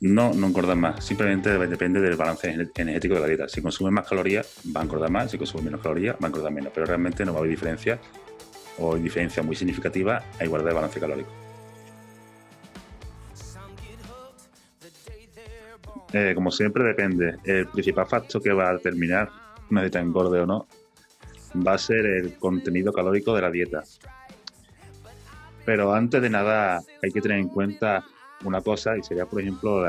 no, no engordan más. Simplemente depende del balance energético de la dieta. Si consumes más calorías, va a engordar más. Si consumes menos calorías, va a engordar menos. Pero realmente no va a haber diferencia o diferencia muy significativa a igual de balance calórico. Eh, como siempre, depende. El principal factor que va a determinar una dieta engorde o no va a ser el contenido calórico de la dieta. Pero antes de nada, hay que tener en cuenta una cosa y sería, por ejemplo,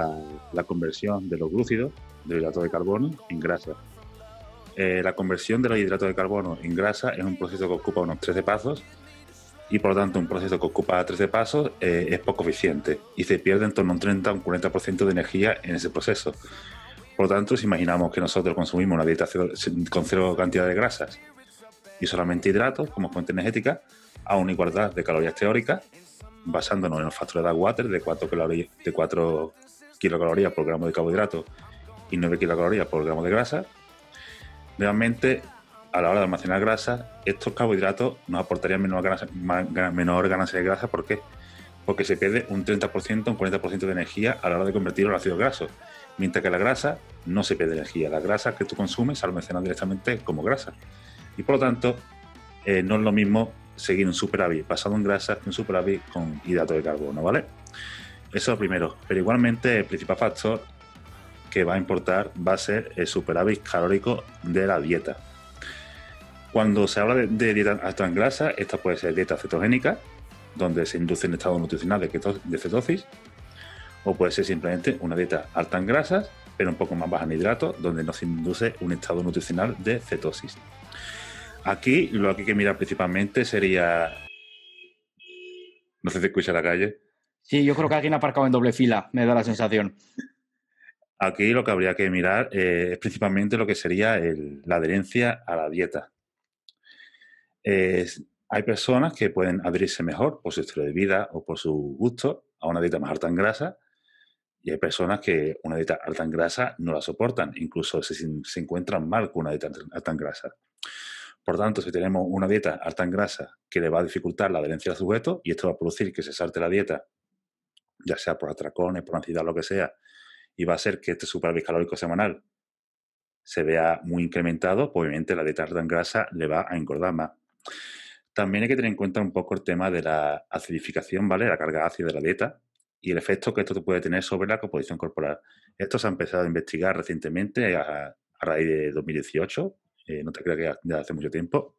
la, conversión de los glúcidos, del hidrato de carbono, en grasa. Eh, la conversión de los hidratos de carbono en grasa es un proceso que ocupa unos 13 pasos y por lo tanto un proceso que ocupa 13 pasos eh, es poco eficiente y se pierde en torno a un 30 o un 40% de energía en ese proceso. Por lo tanto, si imaginamos que nosotros consumimos una dieta con cero cantidad de grasas y solamente hidratos como fuente energética, a una igualdad de calorías teóricas, basándonos en los factores de 4 de 4 kilocalorías por gramo de carbohidratos y 9 kilocalorías por gramo de grasa. Realmente, a la hora de almacenar grasa, estos carbohidratos nos aportarían menor ganancia, menor de grasa. ¿Por qué? Porque se pierde un 30%, un 40% de energía a la hora de convertirlo en ácido graso. Mientras que la grasa no se pierde energía. La grasa que tú consumes se almacena directamente como grasa. Y por lo tanto, eh, no es lo mismo seguir un superávit basado en grasas que un superávit con hidrato de carbono, ¿vale? Eso primero. Pero igualmente el principal factor que va a importar va a ser el superávit calórico de la dieta. Cuando se habla de, dieta alta en grasa, esta puede ser dieta cetogénica, donde se induce un estado nutricional de cetosis, o puede ser simplemente una dieta alta en grasas, pero un poco más baja en hidratos, donde no se induce un estado nutricional de cetosis. Aquí lo que hay que mirar principalmente sería. No sé si escucha la calle. Sí, yo creo que alguien ha aparcado en doble fila, me da la sensación. Aquí lo que habría que mirar eh, es principalmente lo que sería la adherencia a la dieta. hay personas que pueden adherirse mejor por su estilo de vida o por su gusto a una dieta más alta en grasa y hay personas que una dieta alta en grasa no la soportan, incluso se, se encuentran mal con una dieta alta en grasa. Por tanto, si tenemos una dieta alta en grasa que le va a dificultar la adherencia al sujeto, y esto va a producir que se salte la dieta, ya sea por atracones, por ansiedad, lo que sea, y va a ser que este superávit calórico semanal se vea muy incrementado, pues obviamente la dieta alta en grasa le va a engordar más. También hay que tener en cuenta un poco el tema de la acidificación, ¿vale? La carga ácida de la dieta y el efecto que esto puede tener sobre la composición corporal. Esto se ha empezado a investigar recientemente a raíz de 2018 eh, no te creo que ya hace mucho tiempo,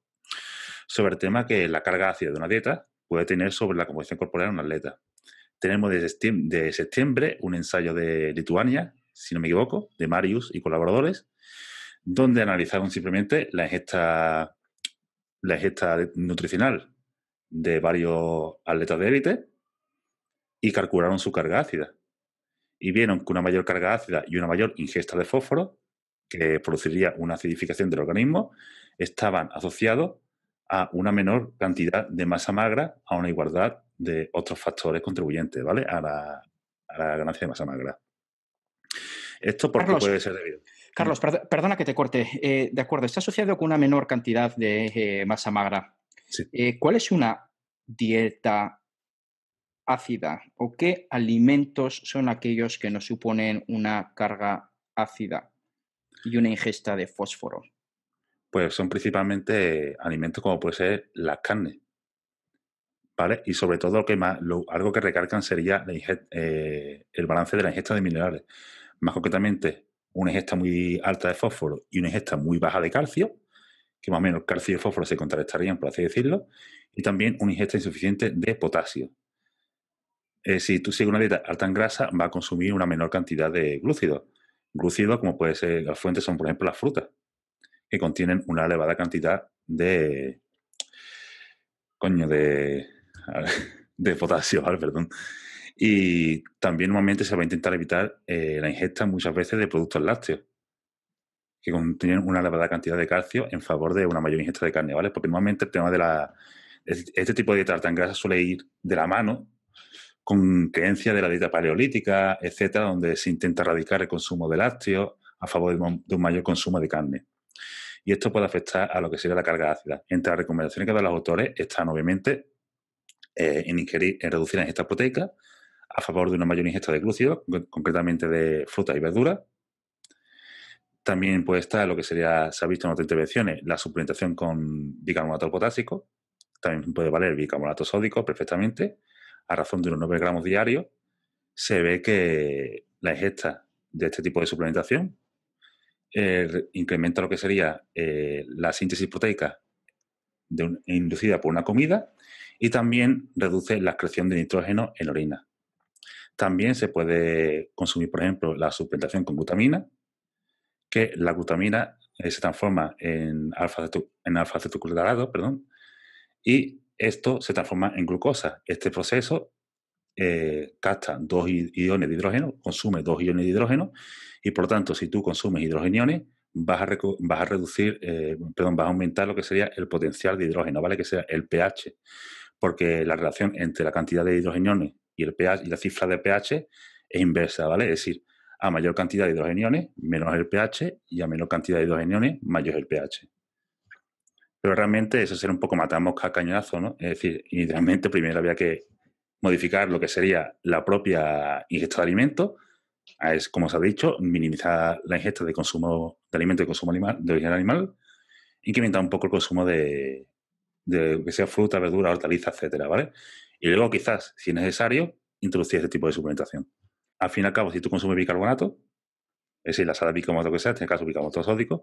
sobre el tema que la carga ácida de una dieta puede tener sobre la composición corporal de un atleta. Tenemos desde septiembre, un ensayo de Lituania, si no me equivoco, de Marius y colaboradores, donde analizaron simplemente la ingesta, la ingesta nutricional de varios atletas de élite y calcularon su carga ácida. Y vieron que una mayor carga ácida y una mayor ingesta de fósforo que produciría una acidificación del organismo, estaban asociados a una menor cantidad de masa magra a una igualdad de otros factores contribuyentes, ¿vale? A la, ganancia de masa magra. Esto ¿por qué puede ser debido. Carlos, perdona que te corte. Eh, de acuerdo, está asociado con una menor cantidad de eh, masa magra. Eh, ¿Cuál es una dieta ácida o qué alimentos son aquellos que nos suponen una carga ácida? y una ingesta de fósforo? Pues son principalmente alimentos como puede ser las carnes. ¿Vale? Y sobre todo lo que más, lo, algo que recalcan sería eh, el balance de la ingesta de minerales. Más concretamente, una ingesta muy alta de fósforo y una ingesta muy baja de calcio, que más o menos calcio y fósforo se contrarrestarían, por así decirlo, y también una ingesta insuficiente de potasio. Eh, si tú sigues una dieta alta en grasa, va a consumir una menor cantidad de glúcidos. Glúcidos, como puede ser las fuentes, son por ejemplo las frutas, que contienen una elevada cantidad de. coño, de. de potasio, perdón. Y también normalmente se va a intentar evitar eh, la ingesta muchas veces de productos lácteos, que contienen una elevada cantidad de calcio en favor de una mayor ingesta de carne, ¿vale? Porque normalmente el tema de la. Este tipo de dietas tan grasas suele ir de la mano con creencia de la dieta paleolítica, etcétera, donde se intenta erradicar el consumo de lácteos a favor de un mayor consumo de carne. Y esto puede afectar a lo que sería la carga ácida. Entre las recomendaciones que dan los autores están, obviamente, eh, en reducir la ingesta proteica a favor de una mayor ingesta de glúcidos, concretamente de frutas y verduras. También puede estar lo que sería, se ha visto en otras intervenciones, la suplementación con bicarbonato potásico. También puede valer bicarbonato sódico perfectamente a razón de unos 9 gramos diarios, se ve que la ingesta de este tipo de suplementación eh, incrementa lo que sería eh, la síntesis proteica inducida por una comida y también reduce la excreción de nitrógeno en orina. También se puede consumir, por ejemplo, la suplementación con glutamina, que la glutamina eh, se transforma en alfa, en alfa perdón, y esto se transforma en glucosa. Este proceso eh, dos iones de hidrógeno, consume dos iones de hidrógeno y por lo tanto si tú consumes hidrogeniones vas a, reducir, eh, perdón, vas a aumentar lo que sería el potencial de hidrógeno, ¿vale? Que sea el pH, porque la relación entre la cantidad de hidrogeniones y, el pH, y la cifra de pH es inversa, ¿vale? Es decir, a mayor cantidad de hidrogeniones, menos el pH, y a menor cantidad de hidrogeniones, mayor el pH. Pero realmente eso sería un poco matamosca cañonazo, ¿no? Es decir, inicialmente primero había que modificar lo que sería la propia ingesta de alimentos, ah, es como se ha dicho, minimizar la ingesta de consumo de alimentos de consumo animal, de origen animal, incrementar un poco el consumo de, que sea fruta, verdura, hortaliza, etcétera, ¿vale? Y luego quizás, si es necesario, introducir este tipo de suplementación. Al fin y al cabo, si tú consumes bicarbonato, es decir, la sal de bicarbonato que sea, en este caso bicarbonato sódico,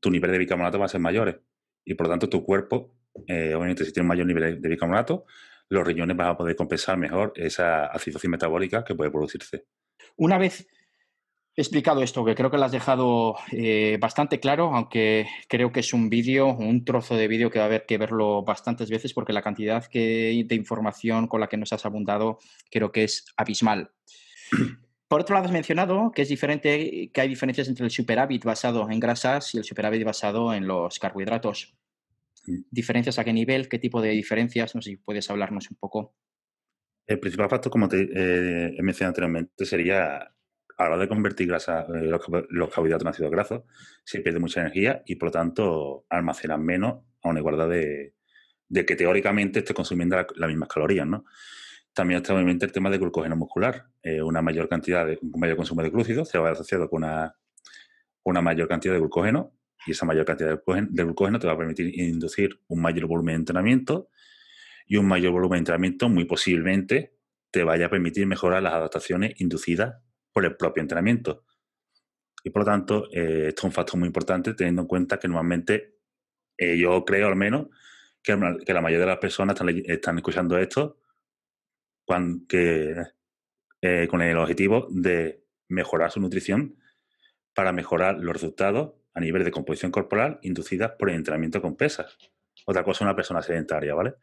tu nivel de bicarbonato va a ser mayores y por lo tanto tu cuerpo, eh, obviamente si tiene un mayor nivel de bicarbonato, los riñones van a poder compensar mejor esa acidosis metabólica que puede producirse. Una vez explicado esto, que creo que lo has dejado eh, bastante claro, aunque creo que es un vídeo, un trozo de vídeo que va a haber que verlo bastantes veces porque la cantidad de información con la que nos has abundado creo que es abismal. Por otro lado, has mencionado que es diferente, que hay diferencias entre el superávit basado en grasas y el superávit basado en los carbohidratos. ¿Diferencias a qué nivel? ¿Qué tipo de diferencias? No sé si puedes hablarnos un poco. El principal factor, como te eh, he mencionado anteriormente, sería a la hora de convertir grasa, eh, los, carbohidratos en ácidos grasos, se pierde mucha energía y por lo tanto almacenan menos a una igualdad de, que teóricamente estés consumiendo las mismas calorías, ¿no? También está obviamente el tema del glucógeno muscular. Eh, una mayor cantidad, de, un mayor consumo de glúcidos se va a asociado con una, mayor cantidad de glucógeno y esa mayor cantidad de glucógeno, te va a permitir inducir un mayor volumen de entrenamiento y un mayor volumen de entrenamiento muy posiblemente te vaya a permitir mejorar las adaptaciones inducidas por el propio entrenamiento. Y por lo tanto, eh, esto es un factor muy importante teniendo en cuenta que normalmente eh, yo creo al menos que, que, la mayoría de las personas están, están escuchando esto que, eh, con el objetivo de mejorar su nutrición para mejorar los resultados a nivel de composición corporal inducidas por el entrenamiento con pesas. Otra cosa, una persona sedentaria, ¿vale?